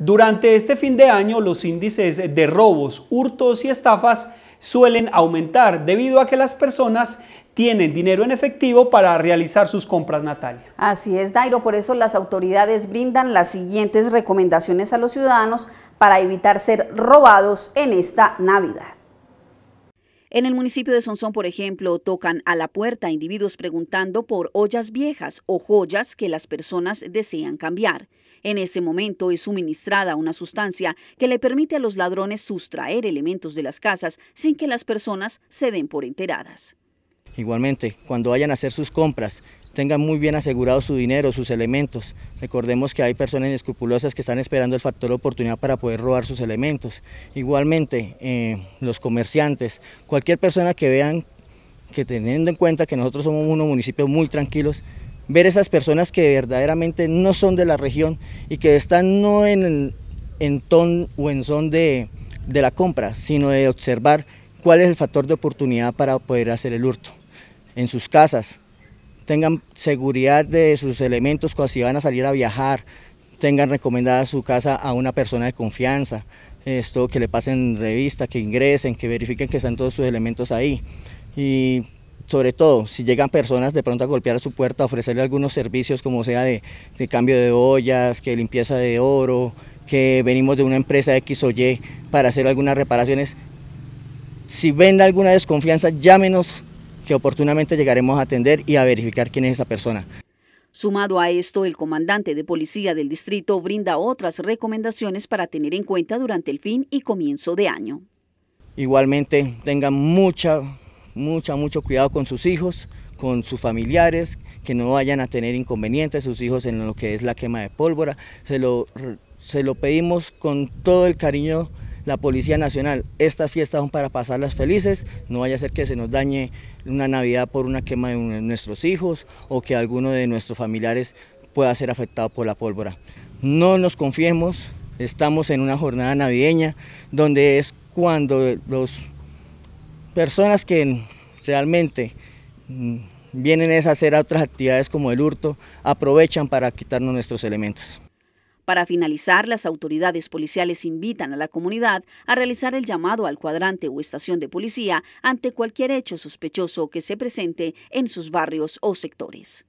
Durante este fin de año los índices de robos, hurtos y estafas suelen aumentar debido a que las personas tienen dinero en efectivo para realizar sus compras, Natalia. Así es, Dairo, por eso las autoridades brindan las siguientes recomendaciones a los ciudadanos para evitar ser robados en esta Navidad. En el municipio de Sonsón, por ejemplo, tocan a la puerta individuos preguntando por ollas viejas o joyas que las personas desean cambiar. En ese momento es suministrada una sustancia que le permite a los ladrones sustraer elementos de las casas sin que las personas se den por enteradas. Igualmente, cuando vayan a hacer sus compras tengan muy bien asegurado su dinero, sus elementos. Recordemos que hay personas escrupulosas que están esperando el factor de oportunidad para poder robar sus elementos. Igualmente, eh, los comerciantes, cualquier persona que vean que teniendo en cuenta que nosotros somos unos municipios muy tranquilos, ver esas personas que verdaderamente no son de la región y que están no en, el, en ton o en son de, de la compra, sino de observar cuál es el factor de oportunidad para poder hacer el hurto. En sus casas, tengan seguridad de sus elementos cuando si van a salir a viajar, tengan recomendada su casa a una persona de confianza, esto que le pasen revista, que ingresen, que verifiquen que están todos sus elementos ahí. Y sobre todo, si llegan personas de pronto a golpear a su puerta, ofrecerle algunos servicios como sea de, de cambio de ollas, que limpieza de oro, que venimos de una empresa X o Y para hacer algunas reparaciones. Si ven alguna desconfianza, llámenos que oportunamente llegaremos a atender y a verificar quién es esa persona. Sumado a esto, el comandante de policía del distrito brinda otras recomendaciones para tener en cuenta durante el fin y comienzo de año. Igualmente, tengan mucha, mucha, mucho cuidado con sus hijos, con sus familiares, que no vayan a tener inconvenientes sus hijos en lo que es la quema de pólvora. Se lo, se lo pedimos con todo el cariño la Policía Nacional. Estas fiestas son para pasarlas felices, no vaya a ser que se nos dañe una Navidad por una quema de, nuestros hijos o que alguno de nuestros familiares pueda ser afectado por la pólvora. No nos confiemos, estamos en una jornada navideña donde es cuando las personas que realmente mm, vienen a hacer otras actividades como el hurto, aprovechan para quitarnos nuestros elementos. Para finalizar, las autoridades policiales invitan a la comunidad a realizar el llamado al cuadrante o estación de policía ante cualquier hecho sospechoso que se presente en sus barrios o sectores.